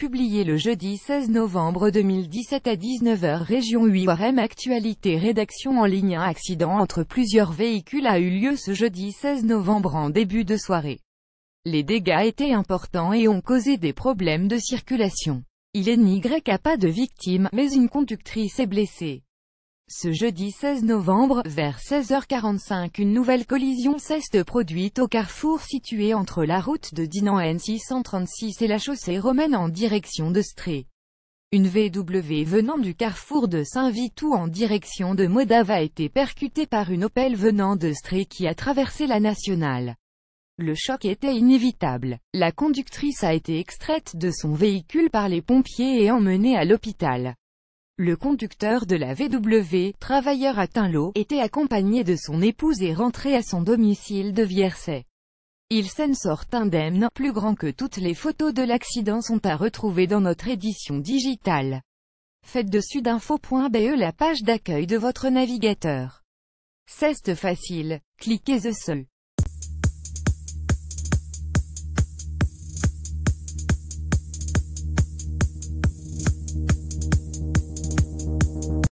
publié le jeudi 16 novembre 2017 à 19h Région 8 M Actualité Rédaction en ligne Un accident entre plusieurs véhicules a eu lieu ce jeudi 16 novembre en début de soirée. Les dégâts étaient importants et ont causé des problèmes de circulation. Il n'y a pas de victime, mais une conductrice est blessée. Ce jeudi 16 novembre, vers 16h45 une nouvelle collision s'est produite au carrefour situé entre la route de Dinan N636 et la chaussée romaine en direction de Stré. Une VW venant du carrefour de Saint-Vitou en direction de Modave a été percutée par une Opel venant de Stré qui a traversé la nationale. Le choc était inévitable. La conductrice a été extraite de son véhicule par les pompiers et emmenée à l'hôpital. Le conducteur de la VW, travailleur à Tinlot, était accompagné de son épouse et rentré à son domicile de Viercey. Il s'en sort indemne, plus grand que toutes les photos de l'accident sont à retrouver dans notre édition digitale. Faites dessus d'info.be la page d'accueil de votre navigateur. C'est facile, cliquez dessus.